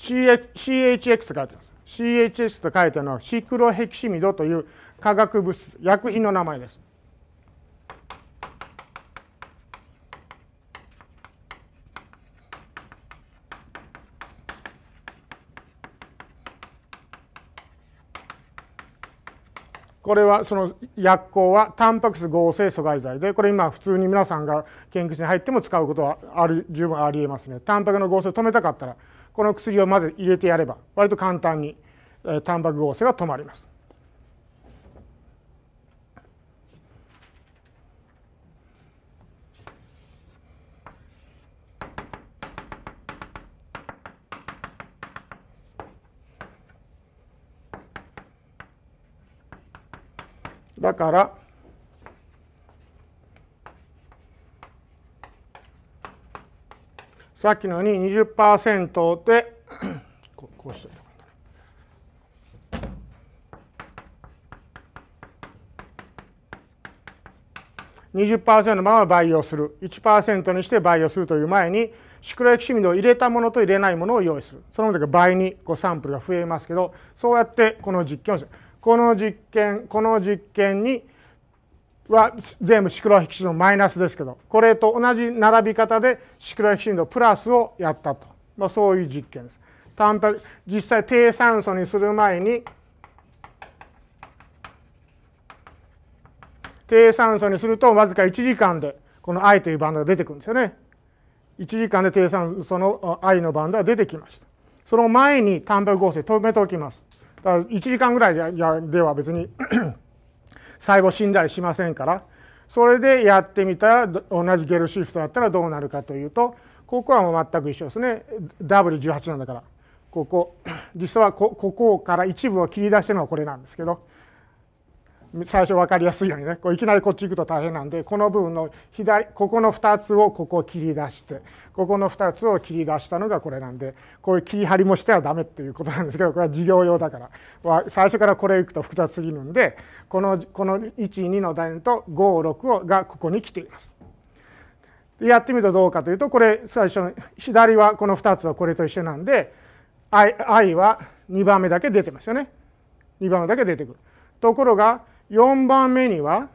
CHX と書いてあるす CHS と書いたのはシクロヘキシミドという化学物質薬品の名前です。これはその薬効はタンパク質合成阻害剤でこれ今普通に皆さんが研究室に入っても使うことはある十分ありえますね。タンパクの合成を止めたかったらこの薬をまず入れてやれば割と簡単にタンパク合成が止まります。だからさっきのように20%で こうしといた20%のまま培養する1%にして培養するという前にシクロエキシミドを入れたものと入れないものを用意するその時は倍にこうサンプルが増えますけどそうやってこの実験をするこの実験この実験には全部シクロキシンのマイナスですけどこれと同じ並び方でシクロキシンのプラスをやったと、まあ、そういう実験です。タンパ実際低酸素にする前に低酸素にするとわずか1時間でこの I というバンドが出てくるんですよね。1時間で低酸素の I のバンドが出てきました。その前にタンパク合成止めておきます。だから1時間ぐらいでは別に細胞死んだりしませんからそれでやってみたら同じゲルシフトだったらどうなるかというとここはもう全く一緒ですね W18 なんだからここ実はここから一部を切り出してのはこれなんですけど最初分かりやすいようにねこういきなりこっち行くと大変なんでこの部分の左ここの2つをここ切り出してここの2つを切り出したのがこれなんでこういう切り張りもしてはダメっていうことなんですけどこれは事業用だから最初からこれ行くと複雑すぎるんでこのこの12の段と56をがここに来ています。やってみるとどうかというとこれ最初の左はこの2つはこれと一緒なんで i, i は2番目だけ出てますよね。2番目だけ出てくる。ところが4番目には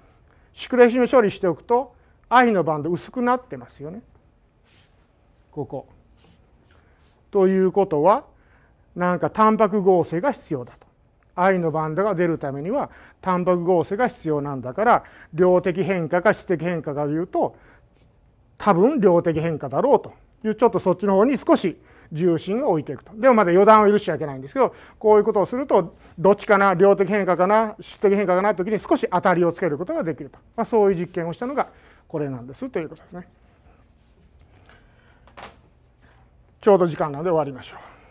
シクレシム処理しておくと愛のバンド薄くなってますよね。ここ。ということはなんかタンパク合成が必要だと。愛のバンドが出るためにはタンパク合成が必要なんだから量的変化か質的変化かというと多分量的変化だろうというちょっとそっちの方に少し重心を置いていくとでもまだ予断を許しちゃいけないんですけどこういうことをするとどっちかな量的変化かな質的変化かなとい時に少し当たりをつけることができると、まあ、そういう実験をしたのがこれなんですということですね。ちょうど時間なので終わりましょう。